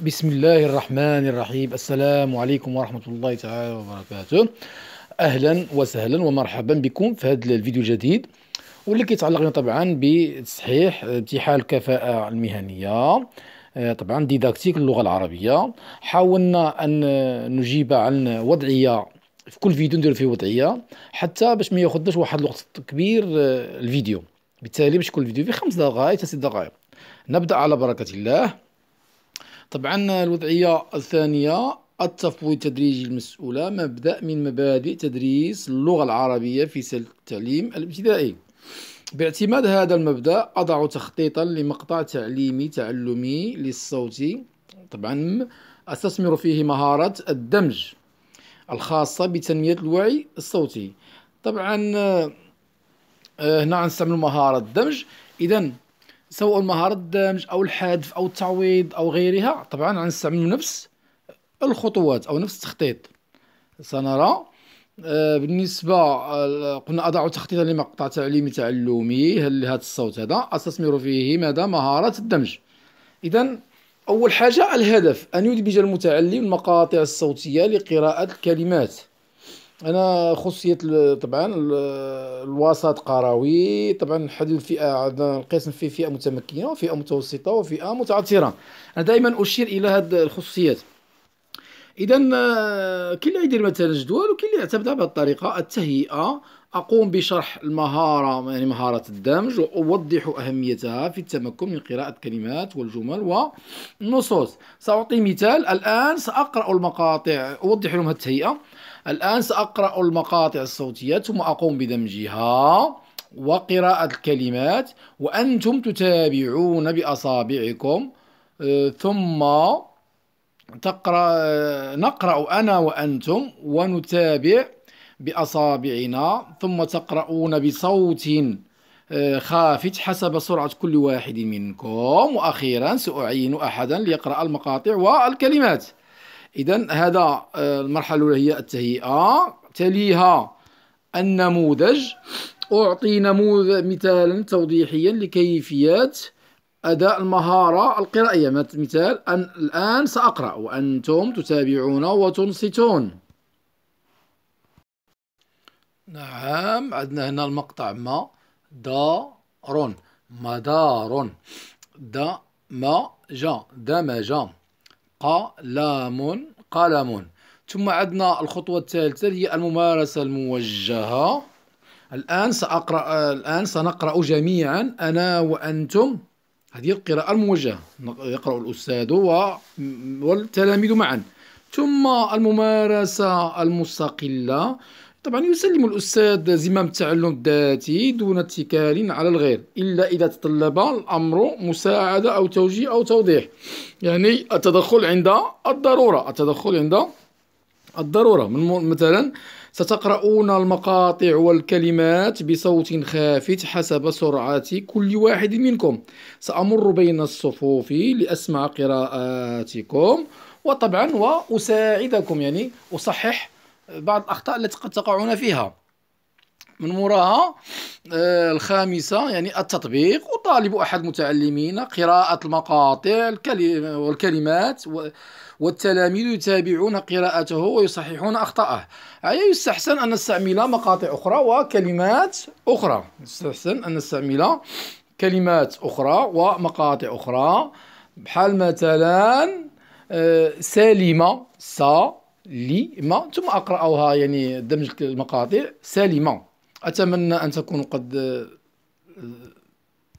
بسم الله الرحمن الرحيم السلام عليكم ورحمة الله تعالى وبركاته أهلا وسهلا ومرحبا بكم في هذا الفيديو الجديد واللي كيتعلق طبعا بتصحيح امتحان الكفاءة المهنية طبعا ديداكتيك اللغة العربية حاولنا أن نجيب عن وضعية في كل فيديو ندير فيه وضعية حتى باش ما ياخذناش واحد الوقت كبير الفيديو بالتالي باش كل فيديو فيه خمس دقائق ست دقائق نبدأ على بركة الله طبعا الوضعية الثانية التفويض التدريجي المسؤولة مبدأ من مبادئ تدريس اللغة العربية في سلك التعليم الابتدائي باعتماد هذا المبدأ أضع تخطيطا لمقطع تعليمي تعلمي للصوت طبعا أستثمر فيه مهارة الدمج الخاصة بتنمية الوعي الصوتي طبعا آه، هنا غنستعمل مهارة الدمج إذا سواء مهارة الدمج أو الحذف أو التعويض أو غيرها طبعا غنستعمل نفس الخطوات أو نفس التخطيط سنرى آه، بالنسبة آه، قلنا أضع تخطيطا لمقطع تعليمي تعلمي هل لهذا الصوت هذا أستثمر فيه ماذا مهارة الدمج إذا أول حاجة الهدف أن يدمج المتعلم المقاطع الصوتية لقراءة الكلمات انا خصيت طبعا الوسط قروي طبعا نحدد الفئه عندنا القسم في فئه متمكنه وفئه متوسطه وفئه متعثره انا دائما اشير الى هذه الخصوصيات اذا كاين اللي آه، يدير مثلا جدول وكاين اللي يعتمدها بهذه الطريقه التهيئه اقوم بشرح المهاره يعني مهاره الدمج واوضح اهميتها في التمكن من قراءه الكلمات والجمل والنصوص ساعطي مثال الان ساقرا المقاطع اوضح لهم التهيئه الان ساقرا المقاطع الصوتيه ثم اقوم بدمجها وقراءه الكلمات وانتم تتابعون باصابعكم آه، ثم تقرا نقرا انا وانتم ونتابع باصابعنا ثم تقرؤون بصوت آه، خافت حسب سرعة كل واحد منكم وأخيرا سأعين أحدا ليقرأ المقاطع والكلمات إذا هذا آه، المرحلة الأولى هي التهيئة تليها النموذج أعطي نموذج مثالا توضيحيا لكيفية أداء المهارة القرائية مثال أن الآن سأقرأ وأنتم تتابعون وتنصتون نعم عندنا هنا المقطع ما دار مدار دمج دمج قلم قلم ثم عندنا الخطوة الثالثة هي الممارسة الموجهة الآن سأقرأ الآن سنقرأ جميعا أنا وأنتم هذه القراءة الموجهة يقرأ الأستاذ والتلاميذ معا ثم الممارسة المستقلة طبعا يسلم الأستاذ زمام التعلم الذاتي دون اتكال على الغير إلا إذا تطلب الأمر مساعدة أو توجيه أو توضيح يعني التدخل عند الضرورة التدخل عند الضرورة من مثلا ستقرؤون المقاطع والكلمات بصوت خافت حسب سرعة كل واحد منكم سأمر بين الصفوف لأسمع قراءاتكم وطبعا وأساعدكم يعني أصحح بعض الأخطاء التي قد تقعون فيها من موراها آه، الخامسة يعني التطبيق وطالب أحد المتعلمين قراءة المقاطع والكلمات والتلاميذ يتابعون قراءته ويصححون أخطاءه أي يستحسن أن نستعمل مقاطع أخرى وكلمات أخرى يستحسن أن نستعمل كلمات أخرى ومقاطع أخرى بحال مثلا آه، سالمة سا لي ما ثم أقرأها يعني دمج المقاطع سالمة أتمنى أن تكونوا قد